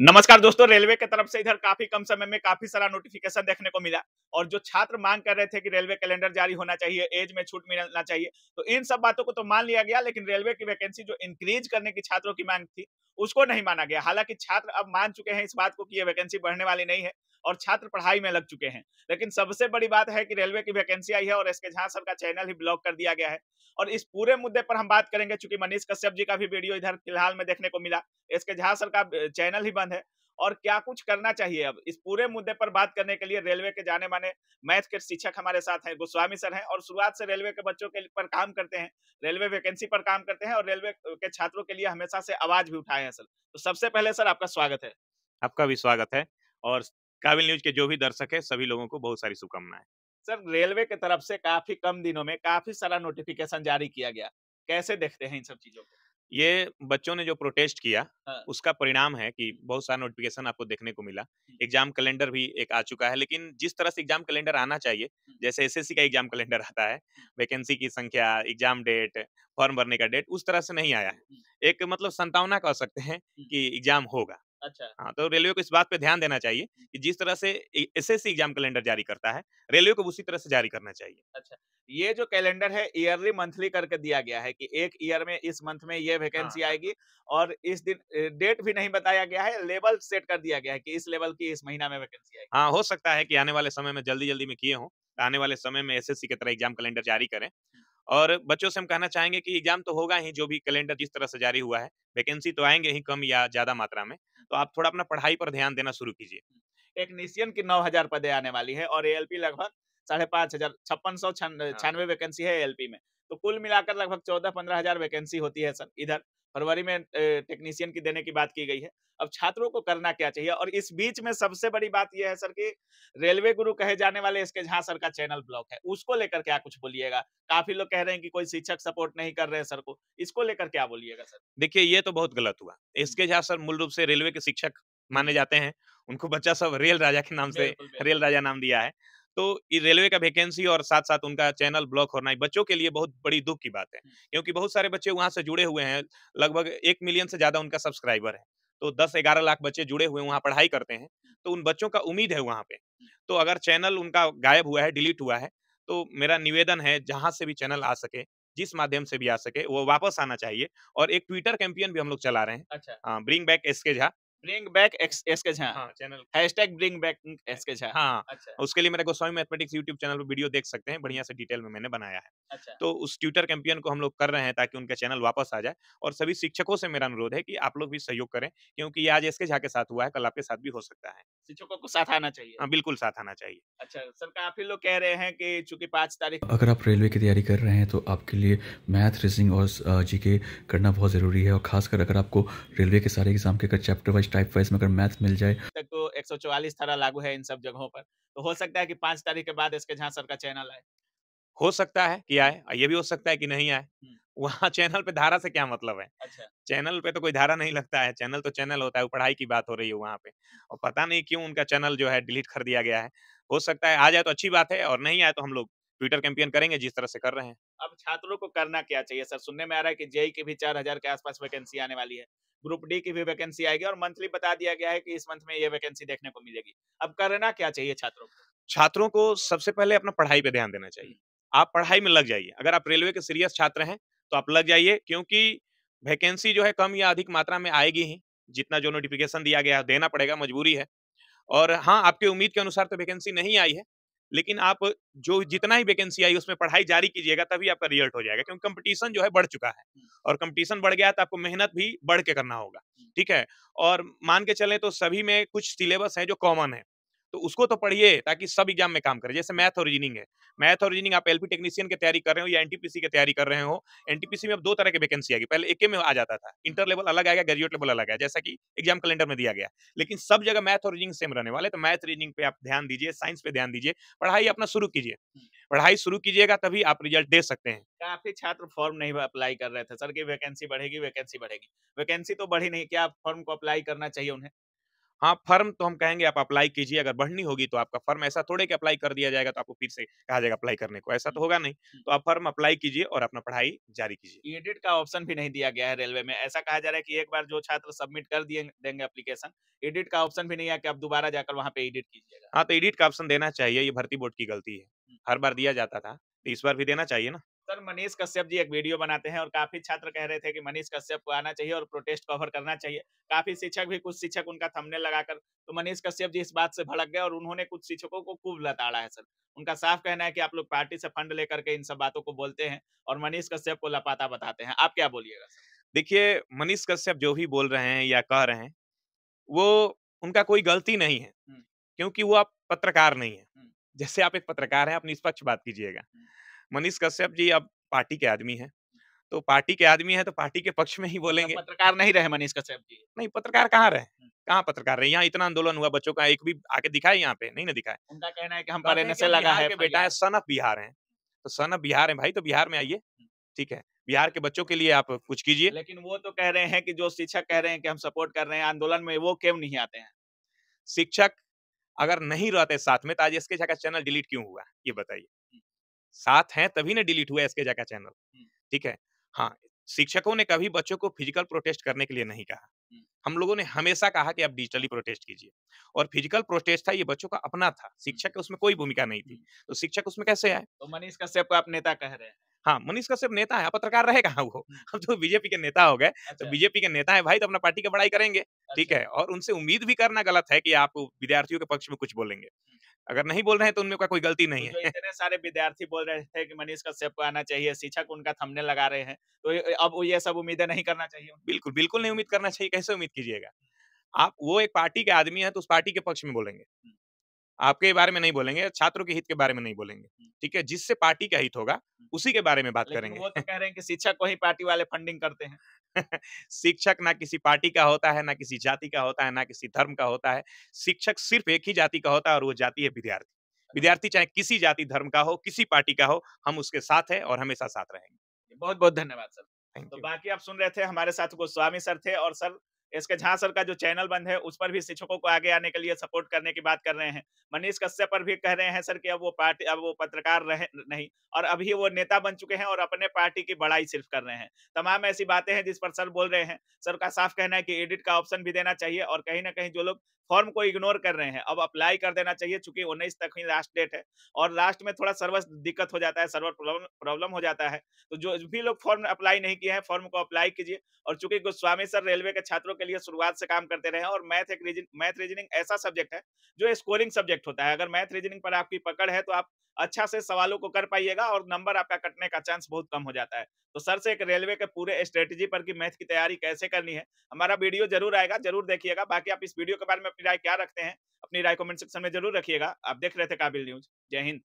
नमस्कार दोस्तों रेलवे के तरफ से इधर काफी कम समय में काफी सारा नोटिफिकेशन देखने को मिला और जो छात्र मांग कर रहे थे कि रेलवे कैलेंडर जारी होना चाहिए एज में छूट मिलना चाहिए तो इन सब बातों को तो मान लिया गया लेकिन रेलवे की वैकेंसी जो इंक्रीज करने की छात्रों की मांग थी उसको नहीं माना गया हालांकि छात्र अब मान चुके हैं इस बात को कि ये वैकेंसी बढ़ने वाली नहीं है और छात्र पढ़ाई में लग चुके हैं लेकिन सबसे बड़ी बात है कि रेलवे की वैकेंसी आई है और इसके के झा सर का चैनल ही ब्लॉक कर दिया गया है और इस पूरे मुद्दे पर हम बात करेंगे चूंकि मनीष कश्यप जी का भी वीडियो इधर फिलहाल में देखने को मिला इसके के झा सर का चैनल ही बंद है और क्या कुछ करना चाहिए अब इस पूरे मुद्दे पर बात करने के लिए रेलवे के जाने माने मैथ के शिक्षक हमारे साथ हैं गोस्वामी सर हैं और शुरुआत से रेलवे के बच्चों के पर काम करते हैं रेलवे वैकेंसी पर काम करते हैं और रेलवे के छात्रों के लिए हमेशा से आवाज भी उठाए हैं सर तो सबसे पहले सर आपका स्वागत है आपका भी स्वागत है और काबिल न्यूज के जो भी दर्शक है सभी लोगों को बहुत सारी शुभकामनाएं सर रेलवे की तरफ से काफी कम दिनों में काफी सारा नोटिफिकेशन जारी किया गया कैसे देखते हैं इन सब चीजों को ये बच्चों ने जो प्रोटेस्ट किया हाँ। उसका परिणाम है कि बहुत सारा नोटिफिकेशन आपको देखने को मिला एग्जाम कैलेंडर भी एक आ चुका है लेकिन जिस तरह से एग्जाम कैलेंडर आना चाहिए जैसे एसएससी का एग्जाम कैलेंडर आता है वैकेंसी की संख्या एग्जाम डेट फॉर्म भरने का डेट उस तरह से नहीं आया है एक मतलब संतावना कह सकते हैं कि एग्जाम होगा अच्छा हाँ तो रेलवे को इस बात पे ध्यान देना चाहिए कि जिस तरह से एसएससी एग्जाम कैलेंडर जारी करता है रेलवे को उसी तरह से जारी करना चाहिए अच्छा ये जो कैलेंडर है ईयरली मंथली करके दिया गया है कि एक ईयर में इस मंथ में ये वैकेंसी हाँ। आएगी और इस दिन डेट भी नहीं बताया गया है लेवल सेट कर दिया गया है कि इस लेवल की इस महीना में वैकेंसी आएगी हाँ हो सकता है कि आने वाले समय में जल्दी जल्दी में किए हों आने वाले समय में एसएससी की तरह एग्जाम कैलेंडर जारी करें और बच्चों से हम कहना चाहेंगे कि एग्जाम तो होगा ही जो भी कैलेंडर जिस तरह से जारी हुआ है वैकेंसी तो आएंगे ही कम या ज्यादा मात्रा में तो आप थोड़ा अपना पढ़ाई पर ध्यान देना शुरू कीजिए टेक्नीशियन की नौ हजार पदे आने वाली है और एएलपी लगभग साढ़े पांच हजार छप्पन सौ हाँ। छियानवे वैकेंसी है एलपी में तो कुल मिलाकर लगभग चौदह पंद्रह हजार वैकेंसी होती है सर इधर फरवरी में टेक्नीशियन की देने की बात की गई है अब छात्रों को करना क्या चाहिए और इस बीच में सबसे बड़ी बात यह है सर कि रेलवे गुरु कहे जाने वाले इसके झा सर का चैनल ब्लॉक है उसको लेकर क्या कुछ बोलिएगा काफी लोग कह रहे हैं कि कोई शिक्षक सपोर्ट नहीं कर रहे हैं सर को इसको लेकर क्या बोलिएगा सर देखिए ये तो बहुत गलत हुआ इसके झा सर मूल रूप से रेलवे के शिक्षक माने जाते हैं उनको बच्चा सब रेल राजा के नाम से रेल राजा नाम दिया है तो रेलवे का वैकेंसी और साथ साथ उनका चैनल ब्लॉक होना बच्चों के लिए बहुत बड़ी दुख की बात है क्योंकि बहुत सारे बच्चे वहाँ से जुड़े हुए हैं लगभग एक मिलियन से ज्यादा उनका सब्सक्राइबर है तो दस ग्यारह लाख बच्चे जुड़े हुए वहाँ पढ़ाई करते हैं तो उन बच्चों का उम्मीद है वहाँ पे तो अगर चैनल उनका गायब हुआ है डिलीट हुआ है तो मेरा निवेदन है जहाँ से भी चैनल आ सके जिस माध्यम से भी आ सके वो वापस आना चाहिए और एक ट्विटर कैंपियन भी हम लोग चला रहे हैं अच्छा bring back S K Jha bring back S K Jha channel hashtag bring back Jha हाँ अच्छा। उसके लिए मेरा स्वामी मैथमेटिक्स यूट्यूब चैनल पर वीडियो देख सकते हैं बढ़िया से डिटेल में मैंने बनाया है अच्छा। तो उस ट्यूटर कैंपियन को हम लोग कर रहे हैं ताकि उनका चैनल वापस आ जाए और सभी शिक्षकों से मेरा अनुरोध है कि आप लोग भी सहयोग करें क्योंकि ये आज एसके झा के साथ हुआ है कल आपके साथ भी हो सकता है शिक्षकों को साथ आना चाहिए हाँ बिल्कुल साथ आना चाहिए अच्छा सर काफी लोग कह रहे हैं कि चूंकि पाँच तारीख अगर आप रेलवे की तैयारी कर रहे हैं तो आपके लिए मैथ रीजनिंग और जीके करना बहुत ज़रूरी है और खासकर अगर आपको रेलवे के सारे एग्जाम के अगर चैप्टर वाइज टाइप वाइज में अगर मैथ मिल जाए तक तो एक सौ चौवालीस धारा लागू है इन सब जगहों पर तो हो सकता है की पाँच तारीख के बाद इसके जहाँ झा सर का चैनल आए हो सकता है कि आए ये भी हो सकता है कि नहीं आए वहाँ चैनल पे धारा से क्या मतलब है? अच्छा। चैनल पे तो कोई धारा नहीं लगता है, चैनल तो चैनल होता है, वो पढ़ाई की बात हो रही है वहाँ पे। और पता नहीं क्यों उनका चैनल जो है डिलीट कर दिया गया है। हो सकता है आ जाए तो अच्छी बात है और नहीं आए तो हम लोग ट्विटर कैंपेन करेंगे जिस तरह से कर रहे हैं। अब छात्रों को करना क्या चाहिए सर? सुनने में आ रहा है कि जेईई की भी हजार के आसपास वैकेंसी आने वाली है। ग्रुप डी की भी वैकेंसी आएगी और मंथली बता दिया गया है कि इस मंथ में ये वैकेंसी देखने को मिलेगी। अब करना क्या चाहिए छात्रों को? छात्रों को सबसे पहले अपना पढ़ाई पे ध्यान देना चाहिए। आप पढ़ाई में लग जाइए। अगर आप रेलवे के सीरियस छात्र हैं तो आप लग जाइए क्योंकि वैकेंसी जो है कम या अधिक मात्रा में आएगी ही जितना जो नोटिफिकेशन दिया गया देना पड़ेगा मजबूरी है और हाँ आपके उम्मीद के अनुसार तो वैकेंसी नहीं आई है लेकिन आप जो जितना ही वैकेंसी आई उसमें पढ़ाई जारी कीजिएगा तभी आपका रिजल्ट हो जाएगा क्योंकि कंपटीशन जो है बढ़ चुका है और कंपटीशन बढ़ गया तो आपको मेहनत भी बढ़ के करना होगा ठीक है और मान के चले तो सभी में कुछ सिलेबस है जो कॉमन है तो उसको तो पढ़िए ताकि सब एग्जाम में काम करे जैसे मैथ और रीजनिंग है मैथ और रीजनिंग आप एलपी टेक्नीशियन की तैयारी कर रहे हो या एनटीपीसी की तैयारी कर रहे हो एनटीपीसी में अब दो तरह की वैकेंसी आएगी पहले एक में आ जाता था इंटर लेवल अलग आएगा ग्रेजुएट लेवल अलग है जैसा कि एग्जाम कैलेंडर में दिया गया लेकिन सब जगह मैथ और रीजनिंग सेम रहने वाले तो मैथ रीजनिंग पे आप ध्यान दीजिए साइंस पे ध्यान दीजिए पढ़ाई अपना शुरू कीजिए पढ़ाई शुरू कीजिएगा तभी आप रिजल्ट दे सकते हैं काफी छात्र फॉर्म नहीं अप्लाई कर रहे थे सर की वैकेंसी बढ़ेगी वैकेंसी बढ़ेगी वैकेंसी तो बढ़ी नहीं क्या फॉर्म को अप्लाई करना चाहिए उन्हें हाँ फर्म तो हम कहेंगे आप अप्लाई कीजिए अगर बढ़नी होगी तो आपका फर्म ऐसा थोड़े के अप्लाई कर दिया जाएगा तो आपको फिर से कहा जाएगा अप्लाई करने को ऐसा तो हम्म, होगा नहीं हम्म। तो आप फर्म अप्लाई कीजिए और अपना पढ़ाई जारी कीजिए एडिट का ऑप्शन भी नहीं दिया गया है रेलवे में ऐसा कहा जा रहा है कि एक बार जो छात्र सबमिट कर दिए देंगे अप्लीकेशन एडिट का ऑप्शन भी नहीं है कि आप दोबारा जाकर वहाँ पे एडिट कीजिएगा हाँ तो एडिट का ऑप्शन देना चाहिए ये भर्ती बोर्ड की गलती है हम्म। हर बार दिया जाता था तो इस बार भी देना चाहिए ना सर मनीष कश्यप जी एक वीडियो बनाते हैं और काफी छात्र कह रहे थे कि मनीष कश्यप को आना चाहिए और प्रोटेस्ट कवर करना चाहिए काफी शिक्षक भी कुछ शिक्षक उनका थमने लगाकर तो मनीष कश्यप जी इस बात से भड़क गए और उन्होंने कुछ शिक्षकों को खूब लताड़ा है सर उनका साफ कहना है कि आप लोग पार्टी से फंड लेकर के इन सब बातों को बोलते हैं और मनीष कश्यप को लपाता बताते हैं आप क्या बोलिएगा देखिए मनीष कश्यप जो भी बोल रहे हैं या कह रहे हैं वो उनका कोई गलती नहीं है हम्म। क्योंकि वो आप पत्रकार नहीं है हम्म। जैसे आप एक पत्रकार हैं आप निष्पक्ष बात कीजिएगा हम्म। मनीष कश्यप जी अब पार्टी के आदमी है तो पार्टी के आदमी है तो पार्टी के पक्ष में ही तो बोलेंगे पत्रकार नहीं रहे मनीष कश्यप जी नहीं पत्रकार कहाँ रहे हम्म। कहाँ पत्रकार रहे यहाँ इतना आंदोलन हुआ बच्चों का एक भी आके दिखाए यहाँ पे नहीं ना दिखाए उनका कहना है कि हम पढ़ने से लगा है बेटा है सन ऑफ बिहार है तो सन ऑफ बिहार है भाई तो बिहार में आइए हम्म। ठीक है बिहार के बच्चों के लिए आप कुछ कीजिए लेकिन वो तो कह रहे हैं कि जो शिक्षक कह रहे हैं कि हम सपोर्ट कर रहे हैं आंदोलन में वो क्यों नहीं आते हैं शिक्षक अगर नहीं रहते साथ में तो आज इसके जगह चैनल डिलीट क्यों हुआ ये बताइए हम्म। साथ हैं तभी ना डिलीट हुआ एस के का चैनल ठीक है हाँ शिक्षकों ने कभी बच्चों को फिजिकल प्रोटेस्ट करने के लिए नहीं कहा हम लोगों ने हमेशा कहा कि आप डिजिटली प्रोटेस्ट कीजिए और फिजिकल प्रोटेस्ट था ये बच्चों का अपना था शिक्षक उसमें कोई भूमिका नहीं थी तो शिक्षक उसमें कैसे आए तो मनीष का को आप नेता कह रहे हैं हाँ मनीष का सिर्फ नेता है पत्रकार रहे कहा वो हम तो बीजेपी के नेता हो गए तो अच्छा। तो बीजेपी के नेता है भाई तो अपना पार्टी की बड़ाई करेंगे ठीक अच्छा। है और उनसे उम्मीद भी करना गलत है कि आप विद्यार्थियों के पक्ष में कुछ बोलेंगे अगर नहीं बोल रहे हैं तो उनमें का कोई गलती नहीं तो है इतने सारे विद्यार्थी बोल रहे थे कि मनीष का को आना चाहिए शिक्षक उनका थमने लगा रहे हैं तो अब ये सब उम्मीदें नहीं करना चाहिए बिल्कुल बिल्कुल नहीं उम्मीद करना चाहिए कैसे उम्मीद कीजिएगा हम्म। आप वो एक पार्टी के आदमी है तो उस पार्टी के पक्ष में बोलेंगे हम्म। आपके बारे में नहीं बोलेंगे छात्रों के हित के बारे में नहीं बोलेंगे हम्म। ठीक है जिससे पार्टी का हित होगा उसी के बारे में बात करेंगे वो तो कह रहे हैं कि शिक्षक को ही पार्टी वाले फंडिंग करते हैं शिक्षक ना किसी पार्टी का होता है ना किसी जाति का होता है ना किसी धर्म का होता है शिक्षक सिर्फ एक ही जाति का होता है और वो जाति है विद्यार्थी अच्छा। विद्यार्थी चाहे किसी जाति धर्म का हो किसी पार्टी का हो हम उसके साथ हैं और हमेशा साथ रहेंगे बहुत बहुत धन्यवाद सर तो बाकी आप सुन रहे थे हमारे साथ गोस्वामी सर थे और सर इसके झा सर का जो चैनल बंद है उस पर भी शिक्षकों को आगे आने के लिए सपोर्ट करने की बात कर रहे हैं मनीष कश्यप पर भी कह रहे हैं सर कि अब वो पार्टी अब वो पत्रकार रहे नहीं और अभी वो नेता बन चुके हैं और अपने पार्टी की बड़ाई सिर्फ कर रहे हैं तमाम ऐसी बातें हैं जिस पर सर बोल रहे हैं सर का साफ कहना है कि एडिट का ऑप्शन भी देना चाहिए और कहीं ना कहीं जो लोग फॉर्म को इग्नोर कर रहे हैं अब अप्लाई कर देना चाहिए चूंकि उन्नीस तक ही लास्ट डेट है और लास्ट में थोड़ा सर्वर दिक्कत हो जाता है सर्वर प्रॉब्लम हो जाता है तो जो भी लोग फॉर्म अप्लाई नहीं किए हैं फॉर्म को अप्लाई कीजिए और चूंकि गोस्वामी सर रेलवे के छात्रों के लिए शुरुआत से काम करते रहे और मैथ एक मैथ रीजनिंग ऐसा सब्जेक्ट है जो स्कोरिंग सब्जेक्ट होता है अगर मैथ रीजनिंग पर आपकी पकड़ है तो आप अच्छा से सवालों को कर पाइएगा और नंबर आपका कटने का चांस बहुत कम हो जाता है तो सर से एक रेलवे के पूरे स्ट्रेटेजी पर की मैथ की तैयारी कैसे करनी है हमारा वीडियो जरूर आएगा जरूर देखिएगा बाकी आप इस वीडियो के बारे में अपनी राय क्या रखते हैं अपनी राय कमेंट सेक्शन में जरूर रखिएगा आप देख रहे थे काबिल न्यूज जय हिंद